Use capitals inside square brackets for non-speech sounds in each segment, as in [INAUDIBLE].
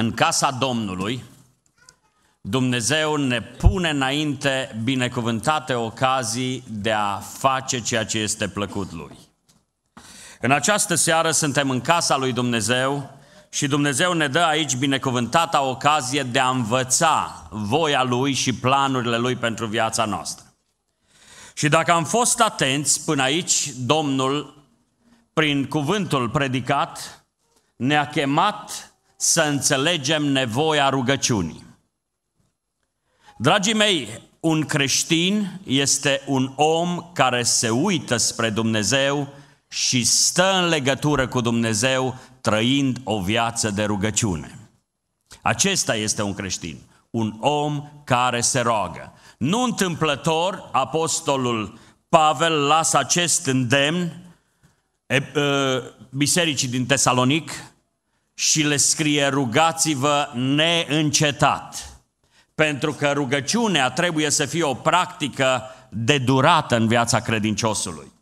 în casa Domnului, Dumnezeu ne pune înainte binecuvântate ocazii de a face ceea ce este plăcut Lui. În această seară suntem în casa lui Dumnezeu și Dumnezeu ne dă aici binecuvântata ocazie de a învăța voia Lui și planurile Lui pentru viața noastră. Și dacă am fost atenți până aici, Domnul, prin cuvântul predicat, ne-a chemat să înțelegem nevoia rugăciunii. Dragii mei, un creștin este un om care se uită spre Dumnezeu și stă în legătură cu Dumnezeu trăind o viață de rugăciune. Acesta este un creștin, un om care se roagă. Nu întâmplător, apostolul Pavel lasă acest îndemn bisericii din Tesalonic, și le scrie rugați-vă neîncetat, pentru că rugăciunea trebuie să fie o practică de durată în viața credinciosului.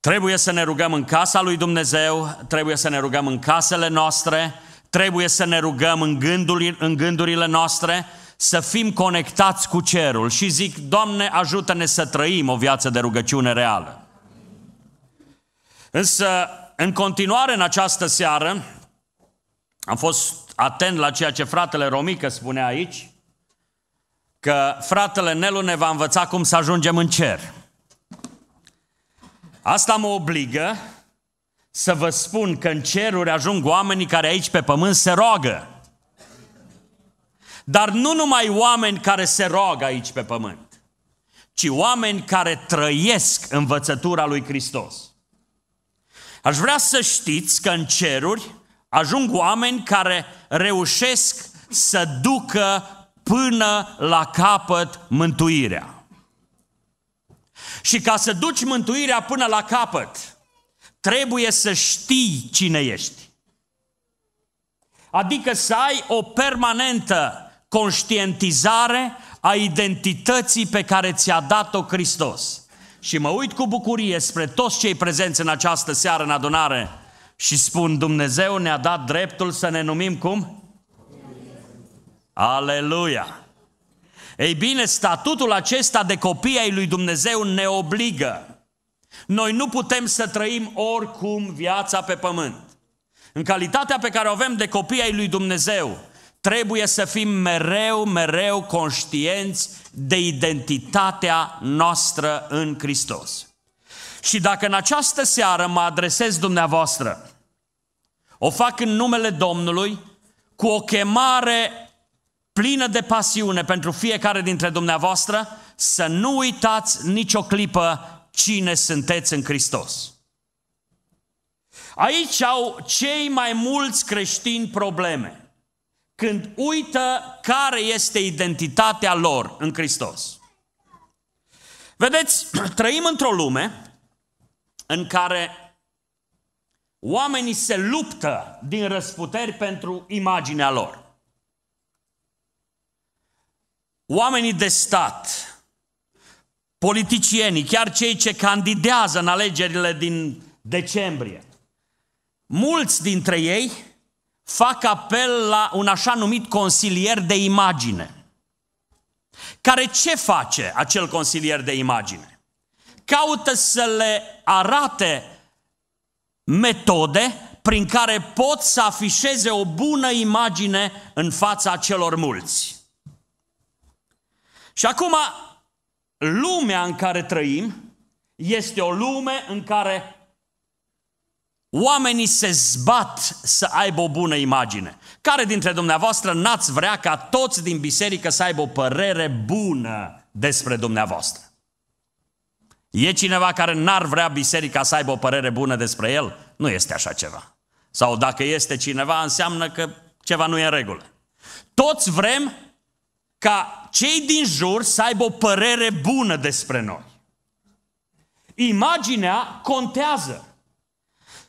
Trebuie să ne rugăm în casa lui Dumnezeu, trebuie să ne rugăm în casele noastre, trebuie să ne rugăm în, gânduri, în gândurile noastre, să fim conectați cu cerul și zic, Doamne, ajută-ne să trăim o viață de rugăciune reală. Însă, în continuare, în această seară, am fost atent la ceea ce fratele Romică spunea aici, că fratele Nelu ne va învăța cum să ajungem în cer. Asta mă obligă să vă spun că în ceruri ajung oamenii care aici pe pământ se roagă. Dar nu numai oameni care se roagă aici pe pământ, ci oameni care trăiesc învățătura lui Hristos. Aș vrea să știți că în ceruri Ajung oameni care reușesc să ducă până la capăt mântuirea. Și ca să duci mântuirea până la capăt, trebuie să știi cine ești. Adică să ai o permanentă conștientizare a identității pe care ți-a dat-o Hristos. Și mă uit cu bucurie spre toți cei prezenți în această seară în adunare și spun Dumnezeu ne-a dat dreptul să ne numim cum? Aleluia! Ei bine, statutul acesta de copii ai lui Dumnezeu ne obligă. Noi nu putem să trăim oricum viața pe pământ. În calitatea pe care o avem de copii ai lui Dumnezeu, trebuie să fim mereu, mereu conștienți de identitatea noastră în Hristos. Și dacă în această seară mă adresez dumneavoastră, o fac în numele Domnului, cu o chemare plină de pasiune pentru fiecare dintre dumneavoastră, să nu uitați nicio clipă cine sunteți în Hristos. Aici au cei mai mulți creștini probleme, când uită care este identitatea lor în Hristos. Vedeți, [CLEARS THROAT] trăim într-o lume în care oamenii se luptă din răsputeri pentru imaginea lor. Oamenii de stat, politicienii, chiar cei ce candidează în alegerile din decembrie, mulți dintre ei fac apel la un așa numit consilier de imagine. Care ce face acel consilier de imagine? caută să le arate metode prin care pot să afișeze o bună imagine în fața celor mulți. Și acum, lumea în care trăim este o lume în care oamenii se zbat să aibă o bună imagine. Care dintre dumneavoastră n-ați vrea ca toți din biserică să aibă o părere bună despre dumneavoastră? E cineva care n-ar vrea biserica să aibă o părere bună despre el? Nu este așa ceva. Sau dacă este cineva, înseamnă că ceva nu e în regulă. Toți vrem ca cei din jur să aibă o părere bună despre noi. Imaginea contează.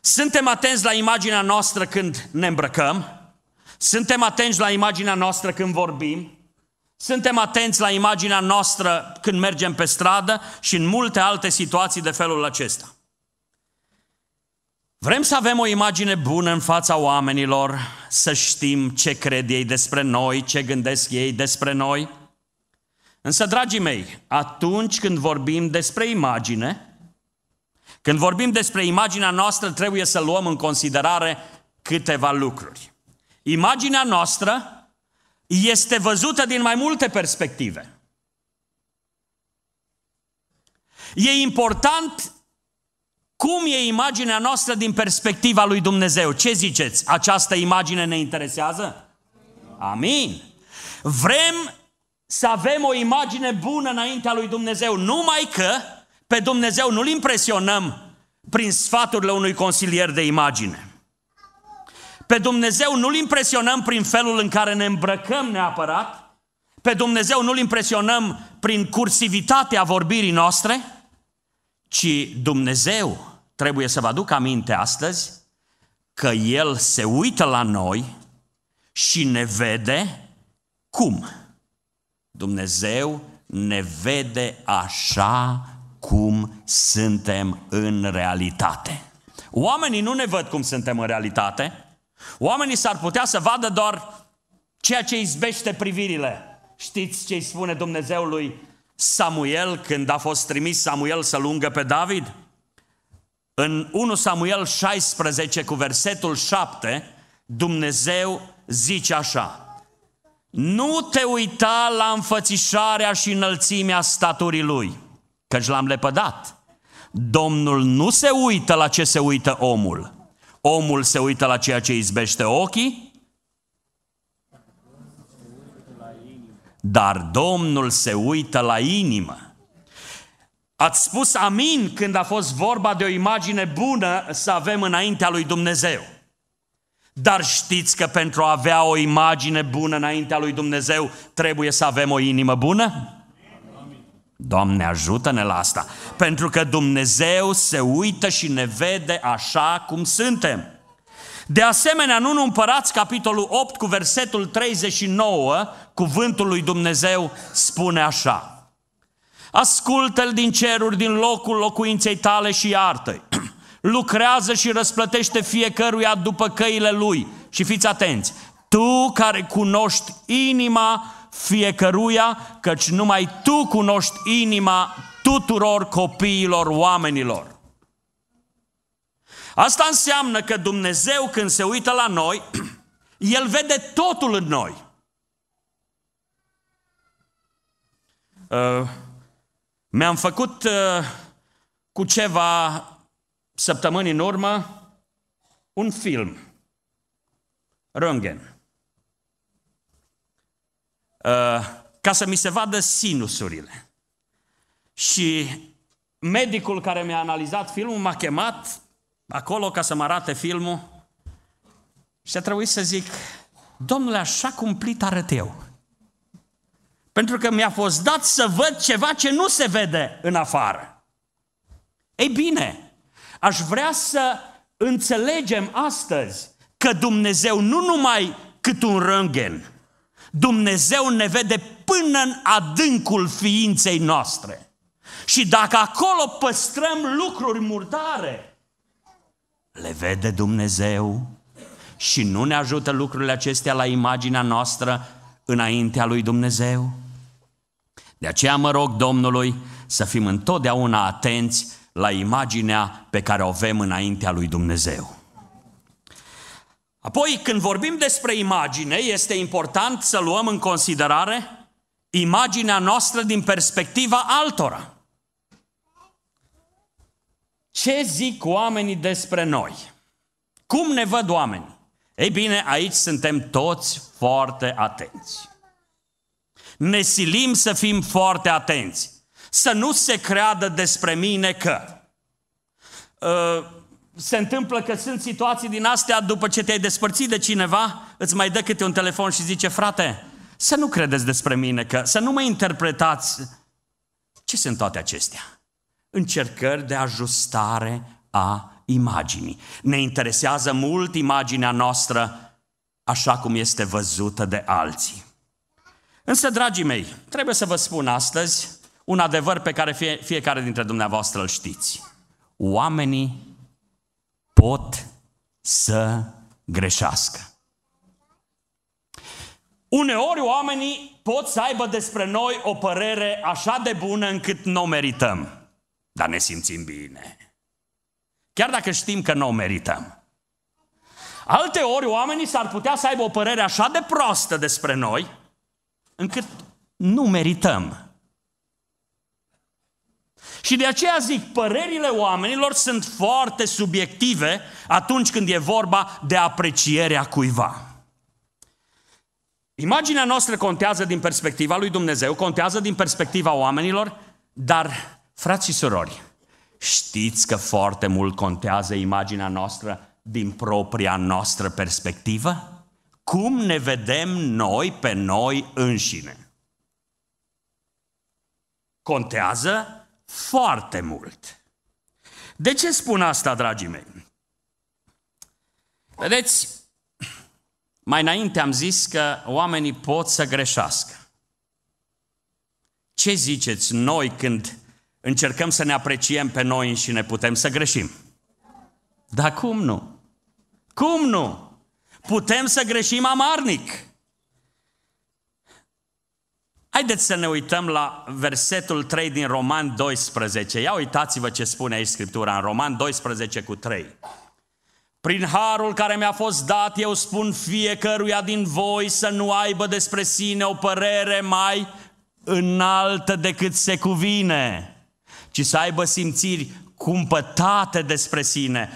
Suntem atenți la imaginea noastră când ne îmbrăcăm, suntem atenți la imaginea noastră când vorbim, suntem atenți la imaginea noastră când mergem pe stradă și în multe alte situații de felul acesta. Vrem să avem o imagine bună în fața oamenilor, să știm ce cred ei despre noi, ce gândesc ei despre noi. Însă, dragii mei, atunci când vorbim despre imagine, când vorbim despre imaginea noastră, trebuie să luăm în considerare câteva lucruri. Imaginea noastră este văzută din mai multe perspective. E important cum e imaginea noastră din perspectiva lui Dumnezeu. Ce ziceți? Această imagine ne interesează? Amin. Vrem să avem o imagine bună înaintea lui Dumnezeu, numai că pe Dumnezeu nu-l impresionăm prin sfaturile unui consilier de imagine. Pe Dumnezeu nu-L impresionăm prin felul în care ne îmbrăcăm neapărat, pe Dumnezeu nu-L impresionăm prin cursivitatea vorbirii noastre, ci Dumnezeu trebuie să vă aduc aminte astăzi că El se uită la noi și ne vede cum? Dumnezeu ne vede așa cum suntem în realitate. Oamenii nu ne văd cum suntem în realitate, Oamenii s-ar putea să vadă doar ceea ce izbește privirile. Știți ce îi spune Dumnezeu lui Samuel când a fost trimis Samuel să lungă pe David? În 1 Samuel 16 cu versetul 7, Dumnezeu zice așa: Nu te uita la înfățișarea și înălțimea staturii lui, căci l-am lepădat. Domnul nu se uită la ce se uită omul, Omul se uită la ceea ce izbește ochii, dar Domnul se uită la inimă. Ați spus amin când a fost vorba de o imagine bună să avem înaintea lui Dumnezeu. Dar știți că pentru a avea o imagine bună înaintea lui Dumnezeu trebuie să avem o inimă bună? Doamne, ajută-ne la asta! Pentru că Dumnezeu se uită și ne vede așa cum suntem. De asemenea, nu Împărați, capitolul 8, cu versetul 39, cuvântul lui Dumnezeu spune așa. Ascultă-l din ceruri, din locul locuinței tale și iartă [CLEARS THROAT] Lucrează și răsplătește fiecăruia după căile lui. Și fiți atenți, tu care cunoști inima fiecăruia, căci numai tu cunoști inima tuturor copiilor oamenilor. Asta înseamnă că Dumnezeu când se uită la noi, [CLEARS THROAT] El vede totul în noi. Uh, mi-am făcut uh, cu ceva săptămâni în urmă un film, Röntgen. Uh, ca să mi se vadă sinusurile. Și medicul care mi-a analizat filmul m-a chemat acolo ca să mă arate filmul și a trebuit să zic, domnule, așa cumplit arăt eu. Pentru că mi-a fost dat să văd ceva ce nu se vede în afară. Ei bine, aș vrea să înțelegem astăzi că Dumnezeu nu numai cât un rângen – Dumnezeu ne vede până în adâncul ființei noastre. Și dacă acolo păstrăm lucruri murdare, le vede Dumnezeu și nu ne ajută lucrurile acestea la imaginea noastră înaintea lui Dumnezeu. De aceea mă rog Domnului să fim întotdeauna atenți la imaginea pe care o avem înaintea lui Dumnezeu. Apoi, când vorbim despre imagine, este important să luăm în considerare imaginea noastră din perspectiva altora. Ce zic oamenii despre noi? Cum ne văd oamenii? Ei bine, aici suntem toți foarte atenți. Ne silim să fim foarte atenți. Să nu se creadă despre mine că. Uh, se întâmplă că sunt situații din astea, după ce te-ai despărțit de cineva, îți mai dă câte un telefon și zice, frate, să nu credeți despre mine, că să nu mă interpretați. Ce sunt toate acestea? Încercări de ajustare a imaginii. Ne interesează mult imaginea noastră așa cum este văzută de alții. Însă, dragii mei, trebuie să vă spun astăzi un adevăr pe care fie, fiecare dintre dumneavoastră îl știți. Oamenii pot să greșească. Uneori oamenii pot să aibă despre noi o părere așa de bună încât nu o merităm, dar ne simțim bine. Chiar dacă știm că nu o merităm. Alte ori oamenii s-ar putea să aibă o părere așa de proastă despre noi, încât nu merităm, și de aceea zic, părerile oamenilor sunt foarte subiective atunci când e vorba de aprecierea cuiva. Imaginea noastră contează din perspectiva lui Dumnezeu, contează din perspectiva oamenilor, dar, frați și surori, știți că foarte mult contează imaginea noastră din propria noastră perspectivă? Cum ne vedem noi pe noi înșine? Contează foarte mult. De ce spun asta, dragii mei? Vedeți, mai înainte am zis că oamenii pot să greșească. Ce ziceți noi când încercăm să ne apreciem pe noi și ne putem să greșim? Dar cum nu? Cum nu? Putem să greșim amarnic. Haideți să ne uităm la versetul 3 din Roman 12. Ia uitați-vă ce spune aici Scriptura în Roman 12 cu 3. Prin harul care mi-a fost dat, eu spun fiecăruia din voi să nu aibă despre sine o părere mai înaltă decât se cuvine, ci să aibă simțiri cumpătate despre sine,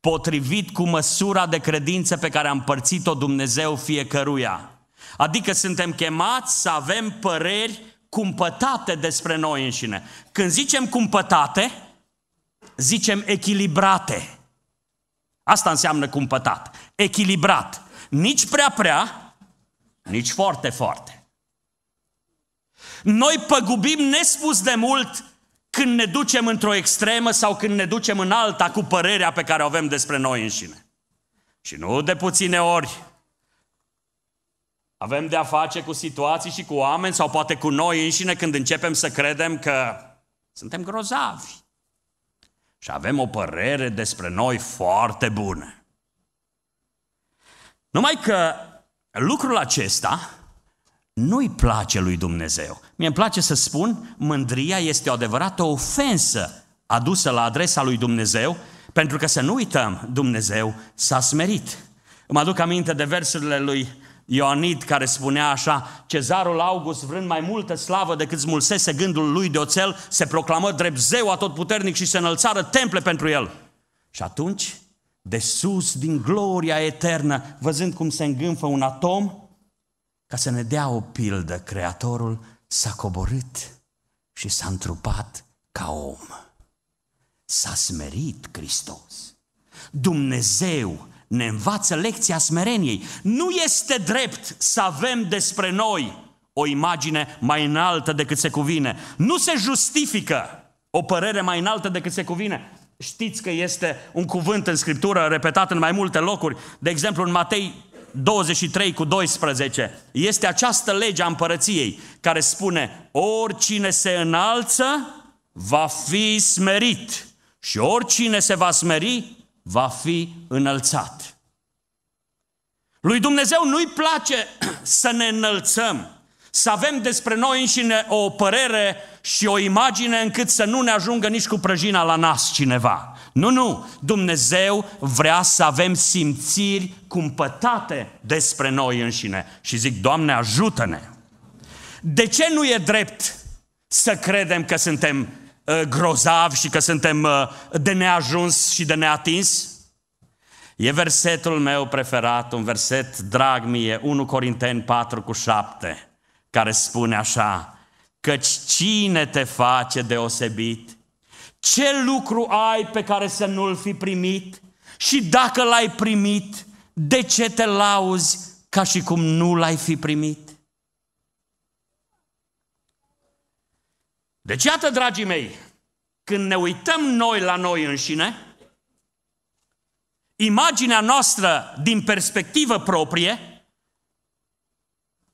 potrivit cu măsura de credință pe care a împărțit-o Dumnezeu fiecăruia. Adică suntem chemați să avem păreri cumpătate despre noi înșine. Când zicem cumpătate, zicem echilibrate. Asta înseamnă cumpătat. Echilibrat. Nici prea prea, nici foarte foarte. Noi păgubim nespus de mult când ne ducem într-o extremă sau când ne ducem în alta cu părerea pe care o avem despre noi înșine. Și nu de puține ori avem de a face cu situații și cu oameni sau poate cu noi înșine când începem să credem că suntem grozavi. Și avem o părere despre noi foarte bună. Numai că lucrul acesta nu-i place lui Dumnezeu. Mie îmi place să spun, mândria este o adevărată ofensă adusă la adresa lui Dumnezeu, pentru că să nu uităm, Dumnezeu s-a smerit. Îmi aduc aminte de versurile lui Ioanid care spunea așa, cezarul August vrând mai multă slavă decât smulsese gândul lui de oțel, se proclamă drept zeu atotputernic și se înălțară temple pentru el. Și atunci, de sus, din gloria eternă, văzând cum se îngânfă un atom, ca să ne dea o pildă, Creatorul s-a coborât și s-a întrupat ca om. S-a smerit Hristos. Dumnezeu ne învață lecția smereniei. Nu este drept să avem despre noi o imagine mai înaltă decât se cuvine. Nu se justifică o părere mai înaltă decât se cuvine. Știți că este un cuvânt în Scriptură repetat în mai multe locuri. De exemplu, în Matei 23 cu 12. Este această lege a împărăției care spune oricine se înalță va fi smerit și oricine se va smeri va fi înălțat. Lui Dumnezeu nu-i place [CLEARS THROAT] să ne înălțăm, să avem despre noi înșine o părere și o imagine încât să nu ne ajungă nici cu prăjina la nas cineva. Nu, nu, Dumnezeu vrea să avem simțiri cumpătate despre noi înșine. Și zic, Doamne, ajută-ne! De ce nu e drept să credem că suntem Uh, grozavi și că suntem uh, de neajuns și de neatins? E versetul meu preferat, un verset drag mie, 1 Corinteni 4 cu 7, care spune așa, căci cine te face deosebit? Ce lucru ai pe care să nu-l fi primit? Și dacă l-ai primit, de ce te lauzi ca și cum nu l-ai fi primit? Deci iată, dragii mei, când ne uităm noi la noi înșine, imaginea noastră din perspectivă proprie,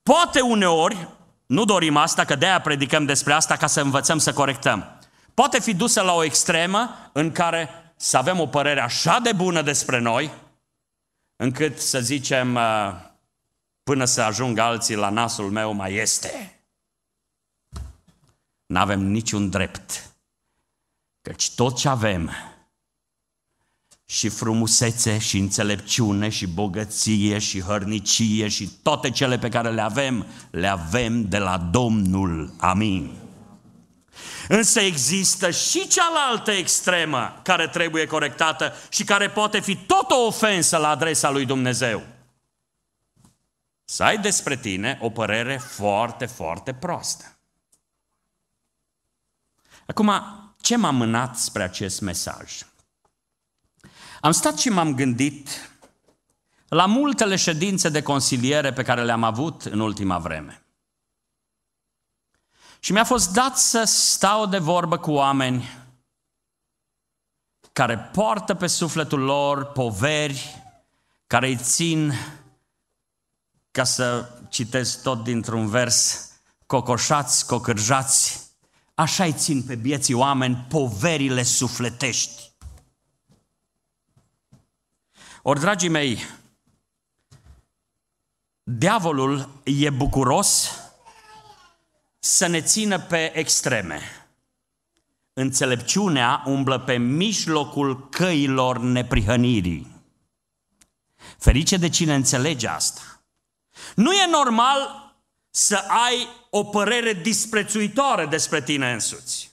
poate uneori, nu dorim asta, că de-aia predicăm despre asta ca să învățăm să corectăm, poate fi dusă la o extremă în care să avem o părere așa de bună despre noi, încât să zicem, până să ajung alții la nasul meu mai este nu avem niciun drept. Căci tot ce avem, și frumusețe, și înțelepciune, și bogăție, și hărnicie, și toate cele pe care le avem, le avem de la Domnul. Amin. Însă există și cealaltă extremă care trebuie corectată și care poate fi tot o ofensă la adresa lui Dumnezeu. Să ai despre tine o părere foarte, foarte proastă. Acum, ce m-a mânat spre acest mesaj? Am stat și m-am gândit la multele ședințe de consiliere pe care le-am avut în ultima vreme. Și mi-a fost dat să stau de vorbă cu oameni care poartă pe sufletul lor poveri, care îi țin, ca să citesc tot dintr-un vers, cocoșați, cocârjați, așa îi țin pe bieții oameni poverile sufletești. Ori, dragii mei, diavolul e bucuros să ne țină pe extreme. Înțelepciunea umblă pe mijlocul căilor neprihănirii. Ferice de cine înțelege asta. Nu e normal să ai o părere disprețuitoare despre tine însuți.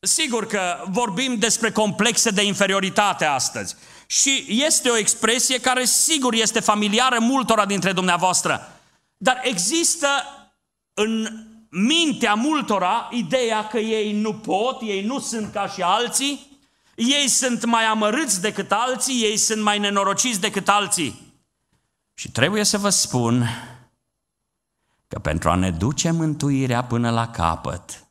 Sigur că vorbim despre complexe de inferioritate astăzi și este o expresie care sigur este familiară multora dintre dumneavoastră, dar există în mintea multora ideea că ei nu pot, ei nu sunt ca și alții, ei sunt mai amărâți decât alții, ei sunt mai nenorociți decât alții. Și trebuie să vă spun că pentru a ne duce mântuirea până la capăt,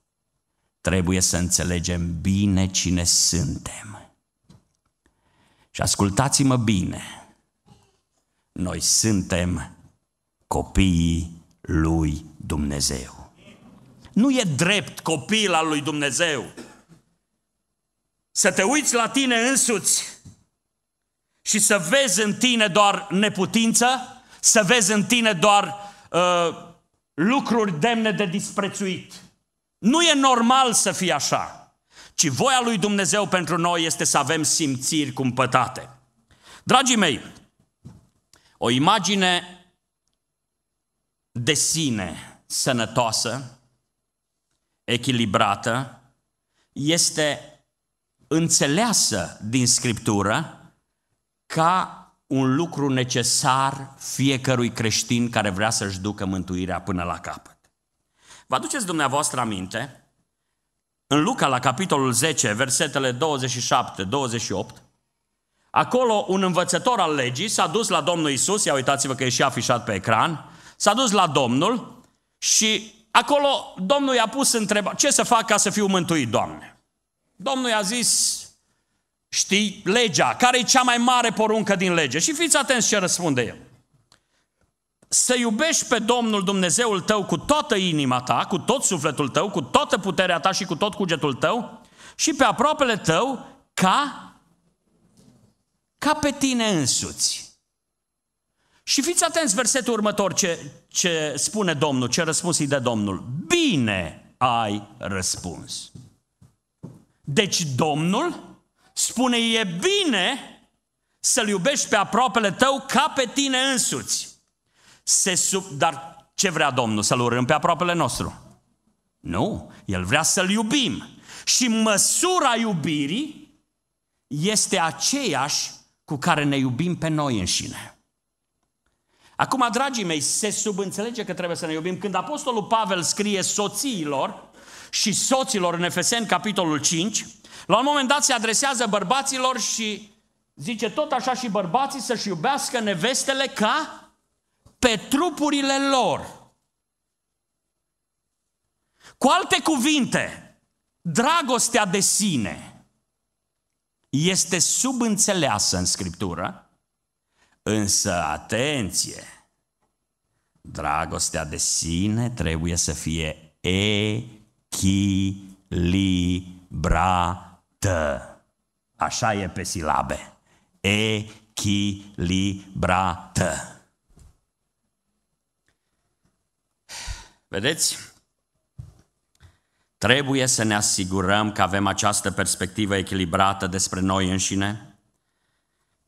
trebuie să înțelegem bine cine suntem. Și ascultați-mă bine, noi suntem copiii lui Dumnezeu. Nu e drept copil al lui Dumnezeu să te uiți la tine însuți și să vezi în tine doar neputință, să vezi în tine doar uh, lucruri demne de disprețuit. Nu e normal să fie așa, ci voia lui Dumnezeu pentru noi este să avem simțiri cumpătate. Dragii mei, o imagine de sine sănătoasă, echilibrată, este înțeleasă din Scriptură ca un lucru necesar fiecărui creștin care vrea să-și ducă mântuirea până la capăt. Vă aduceți dumneavoastră aminte? În Luca, la capitolul 10, versetele 27-28, acolo un învățător al legii s-a dus la Domnul Isus, ia uitați-vă că e și afișat pe ecran, s-a dus la Domnul și acolo Domnul i-a pus întrebarea, ce să fac ca să fiu mântuit, Doamne? Domnul i-a zis, Știi legea. Care e cea mai mare poruncă din lege? Și fiți atenți ce răspunde el. Să iubești pe Domnul Dumnezeul tău cu toată inima ta, cu tot sufletul tău, cu toată puterea ta și cu tot cugetul tău și pe aproapele tău ca, ca pe tine însuți. Și fiți atenți versetul următor ce, ce spune Domnul, ce răspuns îi dă Domnul. Bine ai răspuns. Deci Domnul spune e bine să-L iubești pe aproapele tău ca pe tine însuți. Se sub... Dar ce vrea Domnul? Să-L urâm pe aproapele nostru? Nu, El vrea să-L iubim. Și măsura iubirii este aceeași cu care ne iubim pe noi înșine. Acum, dragii mei, se subînțelege că trebuie să ne iubim. Când Apostolul Pavel scrie soțiilor și soților în Efeseni, capitolul 5, la un moment dat se adresează bărbaților și zice tot așa și bărbații să-și iubească nevestele ca pe trupurile lor. Cu alte cuvinte, dragostea de sine este subînțeleasă în Scriptură, însă atenție, dragostea de sine trebuie să fie echilibrată t, Așa e pe silabe. Echilibrată. Vedeți? Trebuie să ne asigurăm că avem această perspectivă echilibrată despre noi înșine,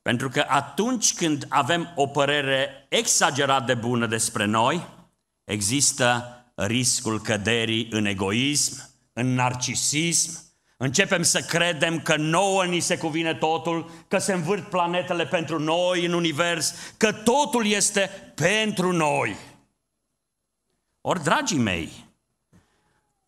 pentru că atunci când avem o părere exagerat de bună despre noi, există riscul căderii în egoism, în narcisism, Începem să credem că nouă ni se cuvine totul, că se învârt planetele pentru noi în univers, că totul este pentru noi. Ori, dragii mei,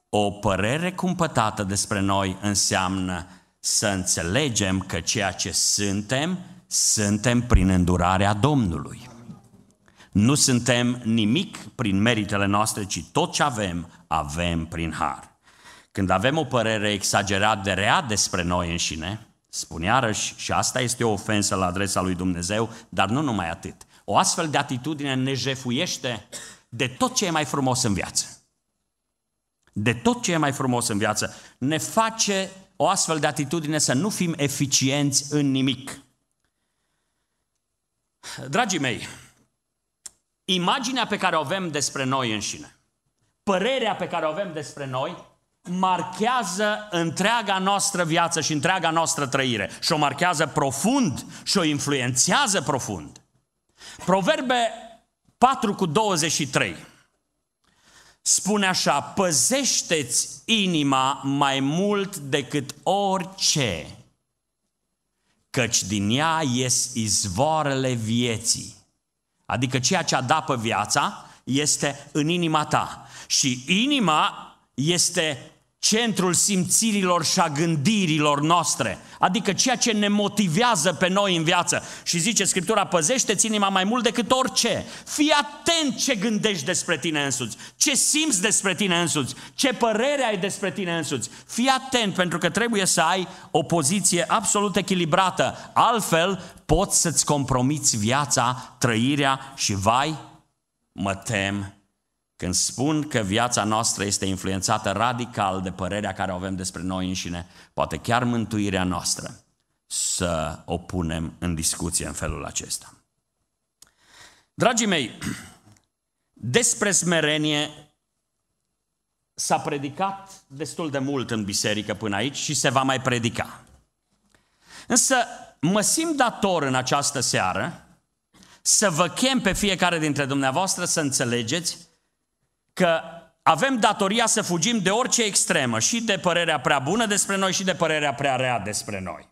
o părere cumpătată despre noi înseamnă să înțelegem că ceea ce suntem, suntem prin îndurarea Domnului. Nu suntem nimic prin meritele noastre, ci tot ce avem, avem prin har. Când avem o părere exagerat de rea despre noi înșine, spune iarăși, și asta este o ofensă la adresa lui Dumnezeu, dar nu numai atât. O astfel de atitudine ne jefuiește de tot ce e mai frumos în viață. De tot ce e mai frumos în viață. Ne face o astfel de atitudine să nu fim eficienți în nimic. Dragii mei, imaginea pe care o avem despre noi înșine, părerea pe care o avem despre noi, marchează întreaga noastră viață și întreaga noastră trăire. Și o marchează profund și o influențează profund. Proverbe 4 cu 23 spune așa, păzește-ți inima mai mult decât orice, căci din ea ies izvoarele vieții. Adică ceea ce adapă viața este în inima ta. Și inima este centrul simțirilor și a gândirilor noastre, adică ceea ce ne motivează pe noi în viață. Și zice Scriptura, păzește-ți inima mai mult decât orice. Fii atent ce gândești despre tine însuți, ce simți despre tine însuți, ce părere ai despre tine însuți. Fii atent pentru că trebuie să ai o poziție absolut echilibrată, altfel poți să-ți compromiți viața, trăirea și vai, mă tem când spun că viața noastră este influențată radical de părerea care o avem despre noi înșine, poate chiar mântuirea noastră, să o punem în discuție în felul acesta. Dragii mei, despre smerenie s-a predicat destul de mult în biserică până aici și se va mai predica. Însă mă simt dator în această seară să vă chem pe fiecare dintre dumneavoastră să înțelegeți că avem datoria să fugim de orice extremă, și de părerea prea bună despre noi, și de părerea prea rea despre noi.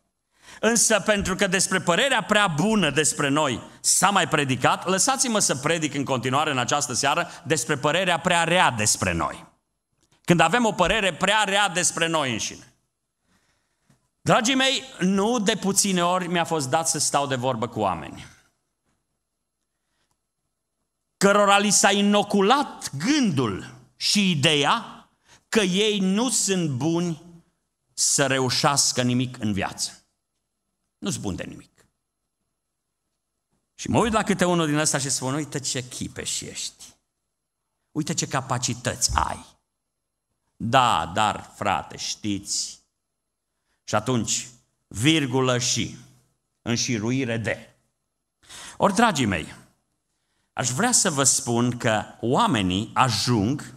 Însă, pentru că despre părerea prea bună despre noi s-a mai predicat, lăsați-mă să predic în continuare în această seară despre părerea prea rea despre noi. Când avem o părere prea rea despre noi înșine. Dragii mei, nu de puține ori mi-a fost dat să stau de vorbă cu oameni cărora li s-a inoculat gândul și ideea că ei nu sunt buni să reușească nimic în viață. Nu sunt buni de nimic. Și mă uit la câte unul din ăsta și spun, uite ce și ești. Uite ce capacități ai. Da, dar frate, știți. Și atunci, virgulă și înșiruire de. Ori, dragii mei, aș vrea să vă spun că oamenii ajung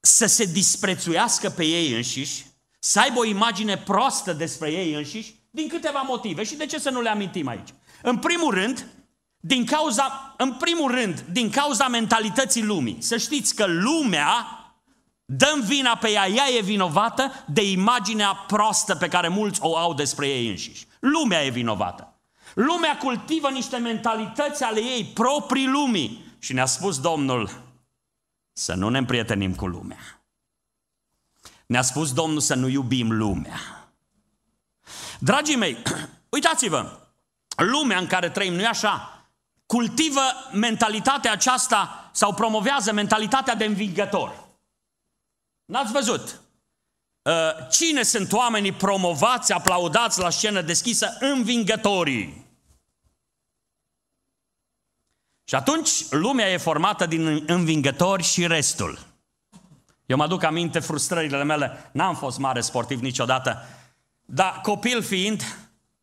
să se disprețuiască pe ei înșiși, să aibă o imagine proastă despre ei înșiși, din câteva motive. Și de ce să nu le amintim aici? În primul rând, din cauza, în primul rând, din cauza mentalității lumii. Să știți că lumea dă vina pe ea, ea e vinovată de imaginea proastă pe care mulți o au despre ei înșiși. Lumea e vinovată. Lumea cultivă niște mentalități ale ei, proprii lumii. Și ne-a spus Domnul să nu ne împrietenim cu lumea. Ne-a spus Domnul să nu iubim lumea. Dragii mei, [CLEARS THROAT] uitați-vă, lumea în care trăim, nu e așa? Cultivă mentalitatea aceasta sau promovează mentalitatea de învingător. N-ați văzut? Ă, cine sunt oamenii promovați, aplaudați la scenă deschisă? Învingătorii. Și atunci lumea e formată din învingători și restul. Eu mă aduc aminte frustrările mele, n-am fost mare sportiv niciodată, dar copil fiind,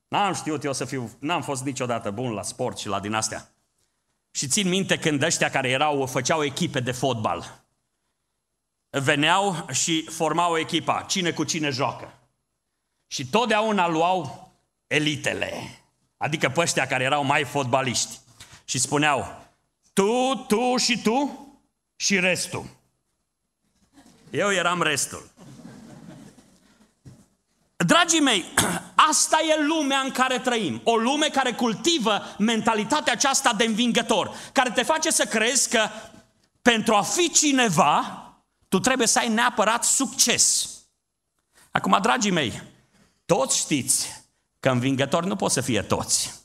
n-am știut eu să fiu, n-am fost niciodată bun la sport și la din astea. Și țin minte când ăștia care erau, făceau echipe de fotbal. Veneau și formau echipa, cine cu cine joacă. Și totdeauna luau elitele, adică pe ăștia care erau mai fotbaliști și spuneau, tu, tu și tu și restul. Eu eram restul. Dragii mei, [CLEARS THROAT] asta e lumea în care trăim. O lume care cultivă mentalitatea aceasta de învingător, care te face să crezi că pentru a fi cineva, tu trebuie să ai neapărat succes. Acum, dragii mei, toți știți că învingători nu pot să fie toți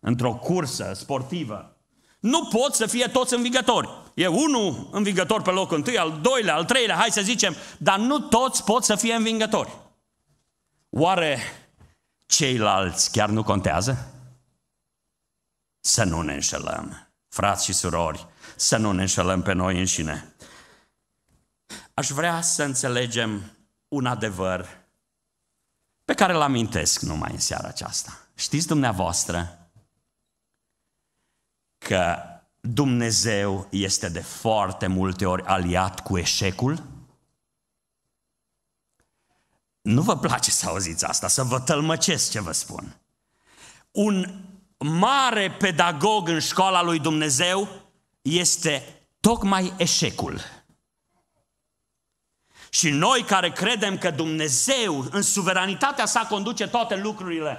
într-o cursă sportivă. Nu pot să fie toți învigători. E unul învigător pe locul întâi, al doilea, al treilea, hai să zicem, dar nu toți pot să fie învingători. Oare ceilalți chiar nu contează? Să nu ne înșelăm, frați și surori, să nu ne înșelăm pe noi înșine. Aș vrea să înțelegem un adevăr pe care îl amintesc numai în seara aceasta. Știți dumneavoastră că Dumnezeu este de foarte multe ori aliat cu eșecul? Nu vă place să auziți asta, să vă tălmăcesc ce vă spun. Un mare pedagog în școala lui Dumnezeu este tocmai eșecul. Și noi care credem că Dumnezeu în suveranitatea sa conduce toate lucrurile,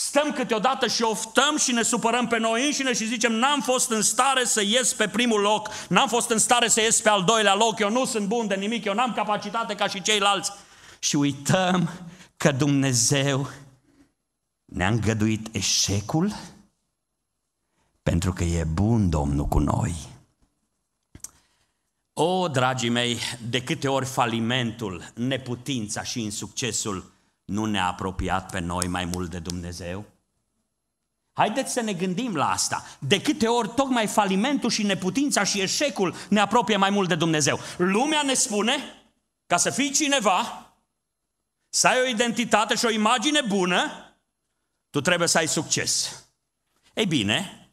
Stăm câteodată și oftăm și ne supărăm pe noi înșine și zicem n-am fost în stare să ies pe primul loc, n-am fost în stare să ies pe al doilea loc, eu nu sunt bun de nimic, eu n-am capacitate ca și ceilalți. Și uităm că Dumnezeu ne-a îngăduit eșecul pentru că e bun Domnul cu noi. O, dragii mei, de câte ori falimentul, neputința și insuccesul nu ne-a apropiat pe noi mai mult de Dumnezeu? Haideți să ne gândim la asta. De câte ori tocmai falimentul și neputința și eșecul ne apropie mai mult de Dumnezeu. Lumea ne spune, ca să fii cineva, să ai o identitate și o imagine bună, tu trebuie să ai succes. Ei bine,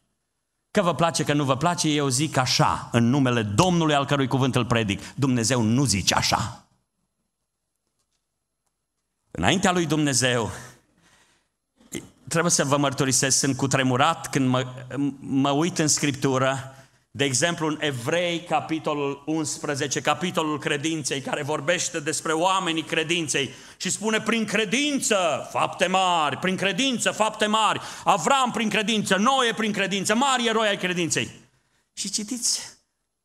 că vă place, că nu vă place, eu zic așa, în numele Domnului al cărui cuvânt îl predic. Dumnezeu nu zice așa. Înaintea lui Dumnezeu, trebuie să vă mărturisesc, sunt cutremurat când mă, mă uit în Scriptură, de exemplu în Evrei, capitolul 11, capitolul credinței, care vorbește despre oamenii credinței și spune prin credință fapte mari, prin credință fapte mari, Avram prin credință, Noe prin credință, mari eroi ai credinței. Și citiți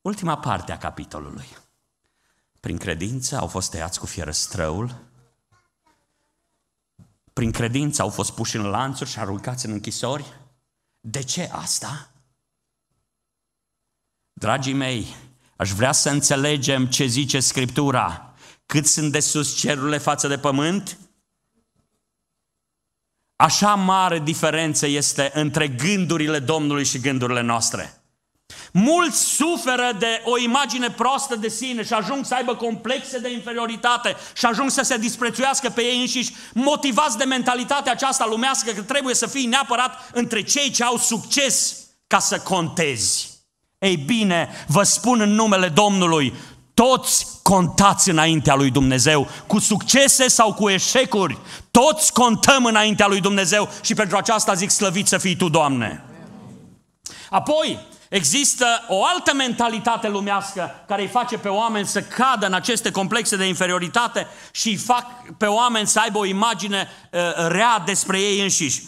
ultima parte a capitolului. Prin credință au fost tăiați cu fierăstrăul, prin credință au fost puși în lanțuri și aruncați în închisori? De ce asta? Dragii mei, aș vrea să înțelegem ce zice Scriptura. Cât sunt de sus cerurile față de pământ? Așa mare diferență este între gândurile Domnului și gândurile noastre. Mulți suferă de o imagine proastă de sine și ajung să aibă complexe de inferioritate și ajung să se disprețuiască pe ei înșiși, motivați de mentalitatea aceasta lumească că trebuie să fii neapărat între cei ce au succes ca să contezi. Ei bine, vă spun în numele Domnului, toți contați înaintea lui Dumnezeu, cu succese sau cu eșecuri, toți contăm înaintea lui Dumnezeu și pentru aceasta zic slăvit să fii Tu, Doamne. Apoi, Există o altă mentalitate lumească care îi face pe oameni să cadă în aceste complexe de inferioritate și îi fac pe oameni să aibă o imagine uh, rea despre ei înșiși.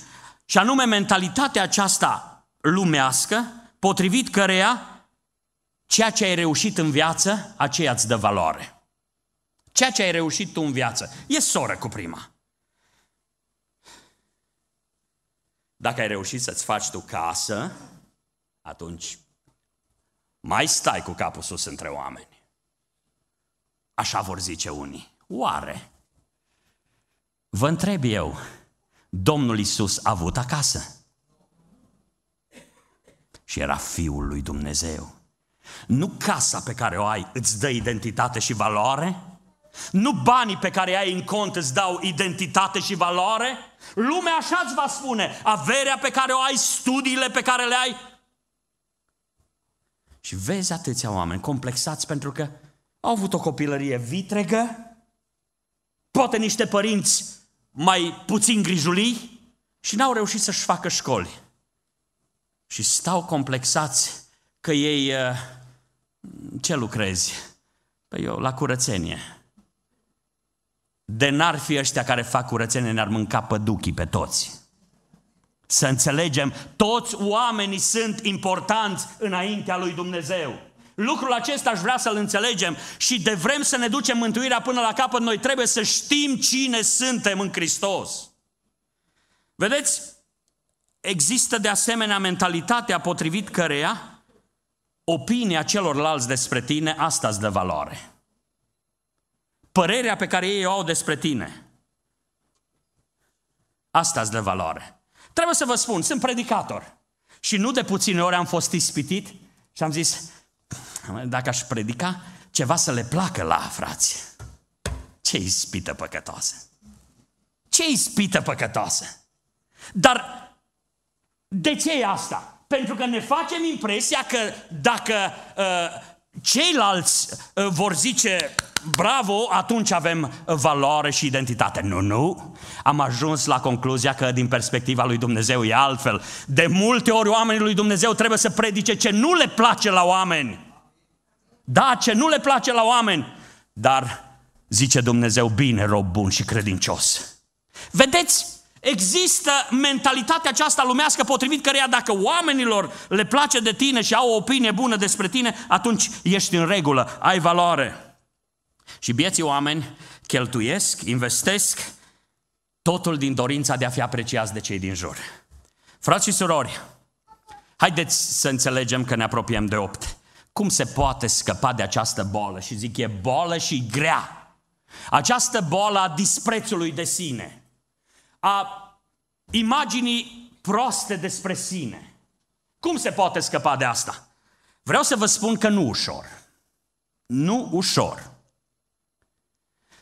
Și anume mentalitatea aceasta lumească, potrivit căreia ceea ce ai reușit în viață, aceea îți dă valoare. Ceea ce ai reușit tu în viață e soră cu prima. Dacă ai reușit să-ți faci tu casă, atunci mai stai cu capul sus între oameni. Așa vor zice unii. Oare? Vă întreb eu, Domnul Isus a avut acasă? Și era Fiul lui Dumnezeu. Nu casa pe care o ai îți dă identitate și valoare? Nu banii pe care ai în cont îți dau identitate și valoare? Lumea așa îți va spune, averea pe care o ai, studiile pe care le ai, și vezi atâția oameni complexați pentru că au avut o copilărie vitregă, poate niște părinți mai puțin grijulii și n-au reușit să-și facă școli. Și stau complexați că ei, uh, ce lucrezi? Păi eu, la curățenie. De n-ar fi ăștia care fac curățenie, ne-ar mânca păduchii pe toți. Să înțelegem, toți oamenii sunt importanți înaintea lui Dumnezeu. Lucrul acesta aș vrea să-l înțelegem și de vrem să ne ducem mântuirea până la capăt, noi trebuie să știm cine suntem în Hristos. Vedeți, există de asemenea mentalitatea potrivit căreia opinia celorlalți despre tine, asta îți dă valoare. Părerea pe care ei o au despre tine, asta îți dă valoare. Trebuie să vă spun, sunt predicator. Și nu de puține ori am fost ispitit și am zis, dacă aș predica, ceva să le placă la frați. Ce ispită păcătoasă! Ce ispită păcătoasă! Dar de ce e asta? Pentru că ne facem impresia că dacă uh, ceilalți uh, vor zice bravo, atunci avem uh, valoare și identitate. Nu, nu. Am ajuns la concluzia că din perspectiva lui Dumnezeu e altfel. De multe ori oamenii lui Dumnezeu trebuie să predice ce nu le place la oameni. Da, ce nu le place la oameni. Dar zice Dumnezeu, bine, rob bun și credincios. Vedeți, există mentalitatea aceasta lumească potrivit căreia dacă oamenilor le place de tine și au o opinie bună despre tine, atunci ești în regulă, ai valoare. Și bieții oameni cheltuiesc, investesc totul din dorința de a fi apreciați de cei din jur. Frați și surori, haideți să înțelegem că ne apropiem de opt. Cum se poate scăpa de această boală? Și zic, e boală și grea. Această boală a disprețului de sine, a imaginii proste despre sine. Cum se poate scăpa de asta? Vreau să vă spun că nu ușor. Nu ușor.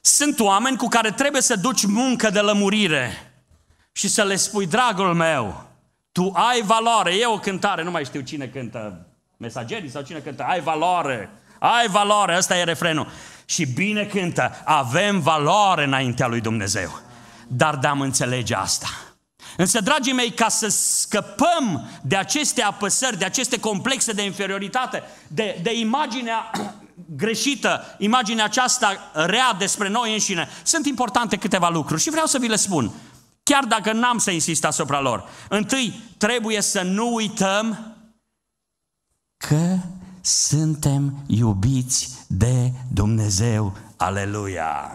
Sunt oameni cu care trebuie să duci muncă de lămurire și să le spui, dragul meu, tu ai valoare. E o cântare, nu mai știu cine cântă, mesagerii sau cine cântă, ai valoare, ai valoare, ăsta e refrenul. Și bine cântă, avem valoare înaintea lui Dumnezeu. Dar de-am înțelege asta. Însă, dragii mei, ca să scăpăm de aceste apăsări, de aceste complexe de inferioritate, de, de imaginea greșită, imaginea aceasta rea despre noi înșine. Sunt importante câteva lucruri și vreau să vi le spun, chiar dacă n-am să insist asupra lor. Întâi, trebuie să nu uităm că suntem iubiți de Dumnezeu. Aleluia!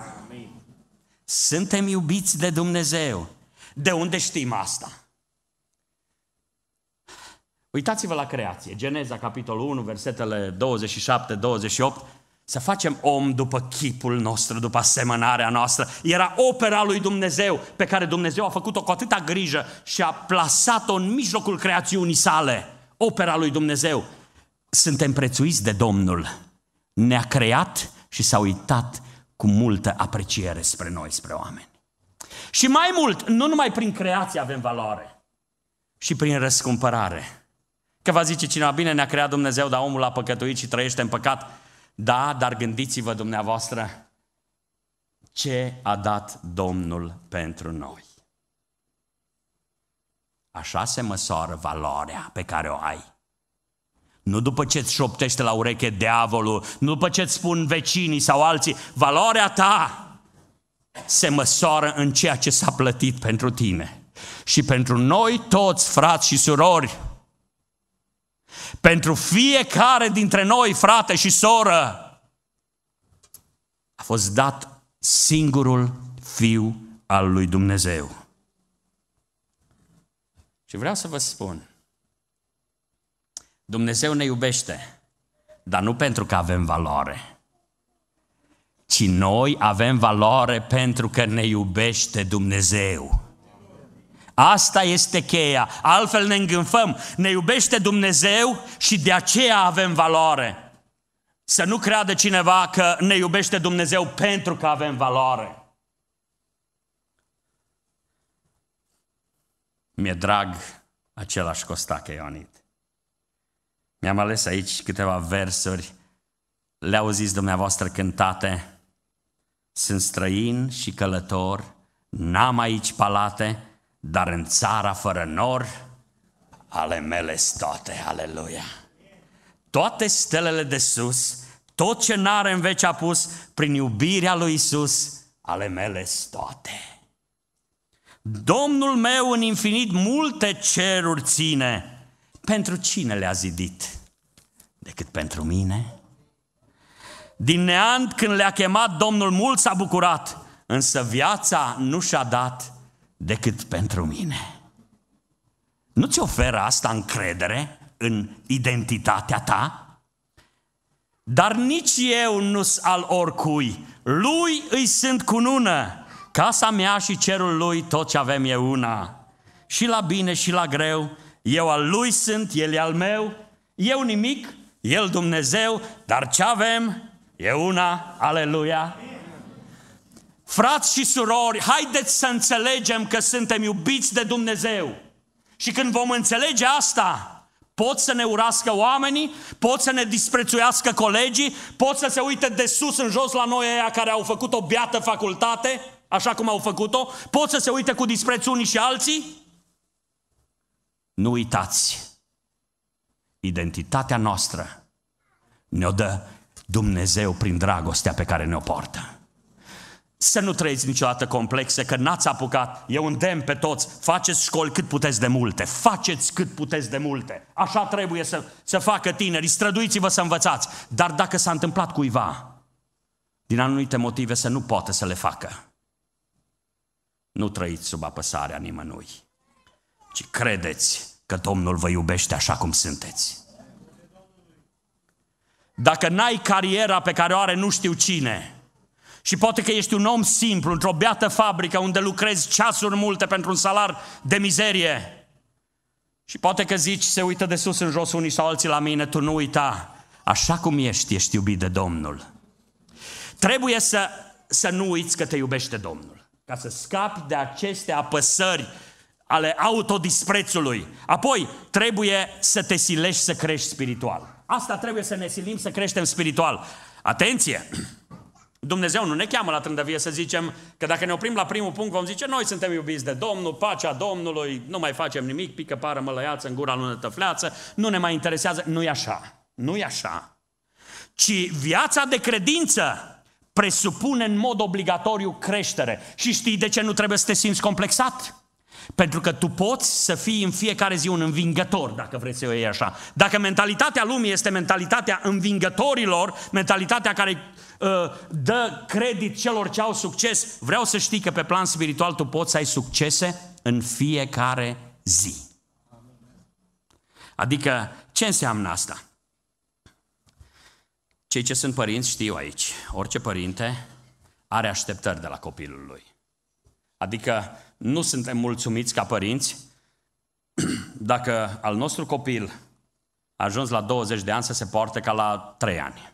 Suntem iubiți de Dumnezeu. De unde știm asta? Uitați-vă la creație, Geneza, capitolul 1, versetele 27-28, să facem om după chipul nostru, după asemănarea noastră. Era opera lui Dumnezeu pe care Dumnezeu a făcut-o cu atâta grijă și a plasat-o în mijlocul creațiunii sale. Opera lui Dumnezeu. Suntem prețuiți de Domnul. Ne-a creat și s-a uitat cu multă apreciere spre noi, spre oameni. Și mai mult, nu numai prin creație avem valoare, și prin răscumpărare. Că va zice cineva, bine ne-a creat Dumnezeu, dar omul a păcătuit și trăiește în păcat. Da, dar gândiți-vă dumneavoastră ce a dat Domnul pentru noi. Așa se măsoară valoarea pe care o ai. Nu după ce îți șoptește la ureche diavolul, nu după ce îți spun vecinii sau alții, valoarea ta se măsoară în ceea ce s-a plătit pentru tine. Și pentru noi toți, frați și surori, pentru fiecare dintre noi, frate și soră, a fost dat singurul Fiu al lui Dumnezeu. Și vreau să vă spun, Dumnezeu ne iubește, dar nu pentru că avem valoare, ci noi avem valoare pentru că ne iubește Dumnezeu. Asta este cheia. Altfel ne îngânfăm. Ne iubește Dumnezeu și de aceea avem valoare. Să nu creadă cineva că ne iubește Dumnezeu pentru că avem valoare. Mi-e drag același Costache Ionit. Mi-am ales aici câteva versuri. Le auziți dumneavoastră cântate. Sunt străin și călător, n-am aici palate, dar în țara fără nor, ale mele toate, aleluia. Toate stelele de sus, tot ce n-are în veci a pus, prin iubirea lui Isus, ale mele toate. Domnul meu în infinit multe ceruri ține. Pentru cine le-a zidit? Decât pentru mine? Din neant când le-a chemat Domnul mult s-a bucurat, însă viața nu și-a dat decât pentru mine. Nu ți oferă asta încredere în identitatea ta? Dar nici eu nu sunt al oricui. Lui îi sunt cu nună, Casa mea și cerul lui, tot ce avem e una. Și la bine și la greu, eu al lui sunt, el e al meu, eu nimic, el Dumnezeu, dar ce avem e una, aleluia. Frați și surori, haideți să înțelegem că suntem iubiți de Dumnezeu. Și când vom înțelege asta, pot să ne urască oamenii, pot să ne disprețuiască colegii, pot să se uite de sus în jos la noi aia care au făcut o beată facultate, așa cum au făcut-o, pot să se uite cu dispreț unii și alții. Nu uitați, identitatea noastră ne-o dă Dumnezeu prin dragostea pe care ne-o poartă să nu trăiți niciodată complexe, că n-ați apucat. un dem pe toți, faceți școli cât puteți de multe, faceți cât puteți de multe. Așa trebuie să, să facă tinerii, străduiți-vă să învățați. Dar dacă s-a întâmplat cuiva, din anumite motive, să nu poată să le facă, nu trăiți sub apăsarea nimănui, ci credeți că Domnul vă iubește așa cum sunteți. Dacă n-ai cariera pe care o are nu știu cine, și poate că ești un om simplu, într-o beată fabrică unde lucrezi ceasuri multe pentru un salar de mizerie. Și poate că zici, se uită de sus în jos unii sau alții la mine, tu nu uita. Așa cum ești, ești iubit de Domnul. Trebuie să, să nu uiți că te iubește Domnul. Ca să scapi de aceste apăsări ale autodisprețului. Apoi, trebuie să te silești să crești spiritual. Asta trebuie să ne silim să creștem spiritual. Atenție! [CLEARS THROAT] Dumnezeu nu ne cheamă la trândăvie să zicem că dacă ne oprim la primul punct vom zice noi suntem iubiți de Domnul, pacea Domnului, nu mai facem nimic, pică pară mălăiață în gura lună tăfleață, nu ne mai interesează. nu e așa, nu e așa. Ci viața de credință presupune în mod obligatoriu creștere. Și știi de ce nu trebuie să te simți complexat? Pentru că tu poți să fii în fiecare zi un învingător, dacă vreți să o iei așa. Dacă mentalitatea lumii este mentalitatea învingătorilor, mentalitatea care uh, dă credit celor ce au succes, vreau să știi că pe plan spiritual tu poți să ai succese în fiecare zi. Adică, ce înseamnă asta? Cei ce sunt părinți știu aici. Orice părinte are așteptări de la copilul lui. Adică, nu suntem mulțumiți ca părinți [CLEARS THROAT] dacă al nostru copil a ajuns la 20 de ani să se poarte ca la 3 ani.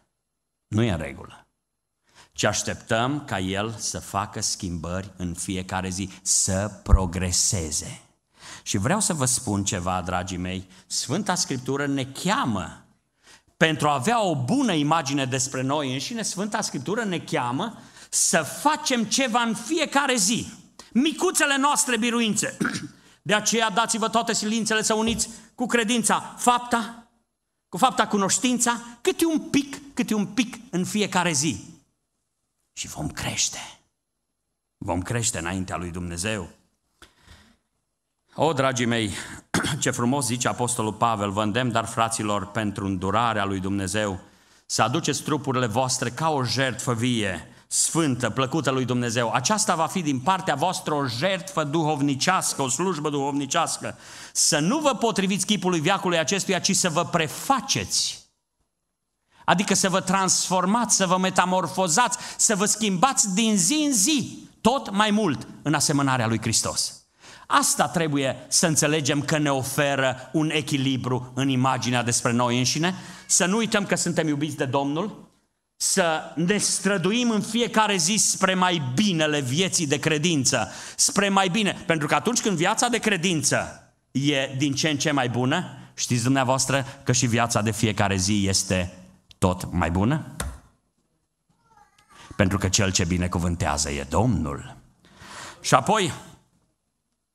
Nu e în regulă. Ci așteptăm ca el să facă schimbări în fiecare zi, să progreseze. Și vreau să vă spun ceva, dragii mei, Sfânta Scriptură ne cheamă pentru a avea o bună imagine despre noi înșine, Sfânta Scriptură ne cheamă să facem ceva în fiecare zi micuțele noastre biruințe. De aceea dați-vă toate silințele să uniți cu credința fapta, cu fapta cunoștința, câte un pic, câte un pic în fiecare zi. Și vom crește. Vom crește înaintea lui Dumnezeu. O, dragii mei, [CLEARS THROAT] ce frumos zice Apostolul Pavel, vă îndemn, dar fraților, pentru îndurarea lui Dumnezeu, să aduceți trupurile voastre ca o jertfă vie, sfântă, plăcută lui Dumnezeu. Aceasta va fi din partea voastră o jertfă duhovnicească, o slujbă duhovnicească. Să nu vă potriviți chipului viacului acestuia, ci să vă prefaceți. Adică să vă transformați, să vă metamorfozați, să vă schimbați din zi în zi, tot mai mult în asemănarea lui Hristos. Asta trebuie să înțelegem că ne oferă un echilibru în imaginea despre noi înșine, să nu uităm că suntem iubiți de Domnul, să ne străduim în fiecare zi spre mai binele vieții de credință, spre mai bine, pentru că atunci când viața de credință e din ce în ce mai bună, știți dumneavoastră că și viața de fiecare zi este tot mai bună? Pentru că cel ce binecuvântează e Domnul. Și apoi,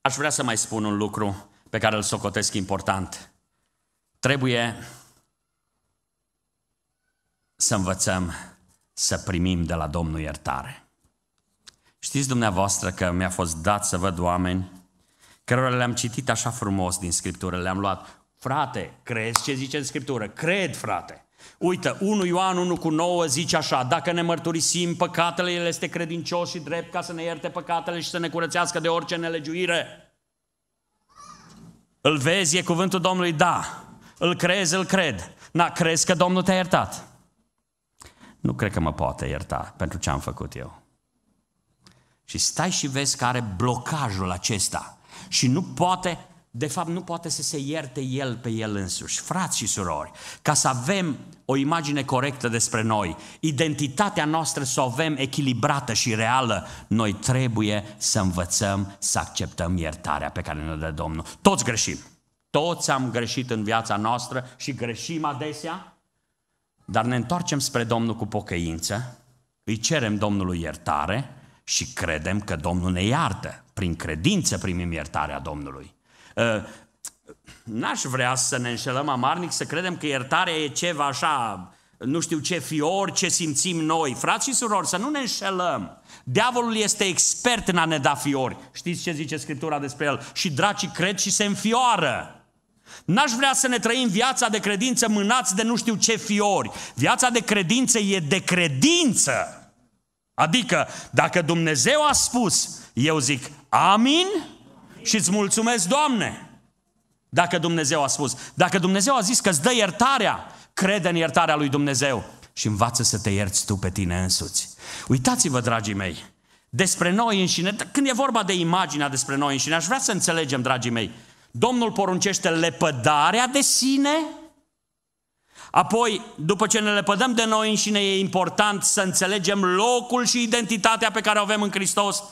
aș vrea să mai spun un lucru pe care îl socotesc important. Trebuie să învățăm să primim de la Domnul iertare. Știți dumneavoastră că mi-a fost dat să văd oameni cărora le-am citit așa frumos din Scriptură, le-am luat. Frate, crezi ce zice în Scriptură? Cred, frate! Uite, 1 Ioan 1 cu 9 zice așa, dacă ne mărturisim păcatele, El este credincios și drept ca să ne ierte păcatele și să ne curățească de orice nelegiuire. Îl vezi, e cuvântul Domnului, da. Îl crezi, îl cred. Na, crezi că Domnul te-a iertat nu cred că mă poate ierta pentru ce am făcut eu. Și stai și vezi că are blocajul acesta și nu poate, de fapt nu poate să se ierte el pe el însuși. Frați și surori, ca să avem o imagine corectă despre noi, identitatea noastră să o avem echilibrată și reală, noi trebuie să învățăm să acceptăm iertarea pe care ne dă Domnul. Toți greșim. Toți am greșit în viața noastră și greșim adesea dar ne întoarcem spre Domnul cu pocăință, îi cerem Domnului iertare și credem că Domnul ne iartă. Prin credință primim iertarea Domnului. Ă, n-aș vrea să ne înșelăm amarnic, să credem că iertarea e ceva așa, nu știu ce fior, ce simțim noi. Frați și surori, să nu ne înșelăm. Diavolul este expert în a ne da fiori. Știți ce zice Scriptura despre el? Și dracii cred și se înfioară. N-aș vrea să ne trăim viața de credință mânați de nu știu ce fiori. Viața de credință e de credință. Adică, dacă Dumnezeu a spus, eu zic amin și îți mulțumesc, Doamne. Dacă Dumnezeu a spus, dacă Dumnezeu a zis că îți dă iertarea, crede în iertarea lui Dumnezeu și învață să te ierți tu pe tine însuți. Uitați-vă, dragii mei, despre noi înșine, când e vorba de imaginea despre noi înșine, aș vrea să înțelegem, dragii mei, Domnul poruncește lepădarea de sine, apoi, după ce ne lepădăm de noi înșine, e important să înțelegem locul și identitatea pe care o avem în Hristos.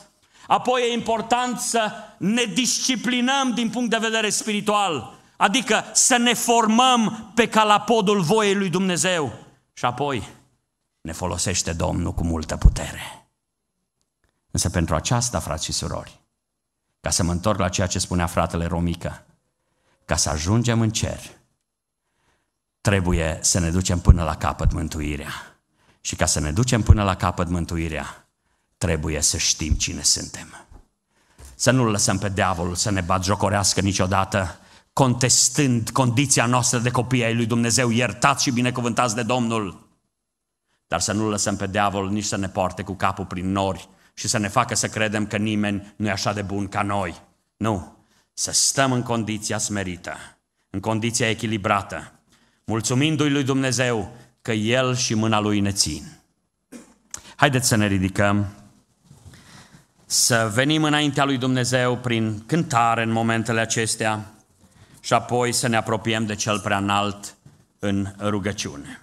Apoi e important să ne disciplinăm din punct de vedere spiritual, adică să ne formăm pe calapodul voiei lui Dumnezeu. Și apoi ne folosește Domnul cu multă putere. Însă pentru aceasta, frați și surori, ca să mă întorc la ceea ce spunea fratele Romică, ca să ajungem în cer, trebuie să ne ducem până la capăt mântuirea. Și ca să ne ducem până la capăt mântuirea, trebuie să știm cine suntem. Să nu lăsăm pe diavolul să ne batjocorească niciodată, contestând condiția noastră de copii ai lui Dumnezeu, iertați și binecuvântați de Domnul. Dar să nu lăsăm pe diavol nici să ne poarte cu capul prin nori, și să ne facă să credem că nimeni nu e așa de bun ca noi. Nu, să stăm în condiția smerită, în condiția echilibrată, mulțumindu-i lui Dumnezeu că El și mâna Lui ne țin. Haideți să ne ridicăm, să venim înaintea lui Dumnezeu prin cântare în momentele acestea și apoi să ne apropiem de Cel Preanalt în rugăciune.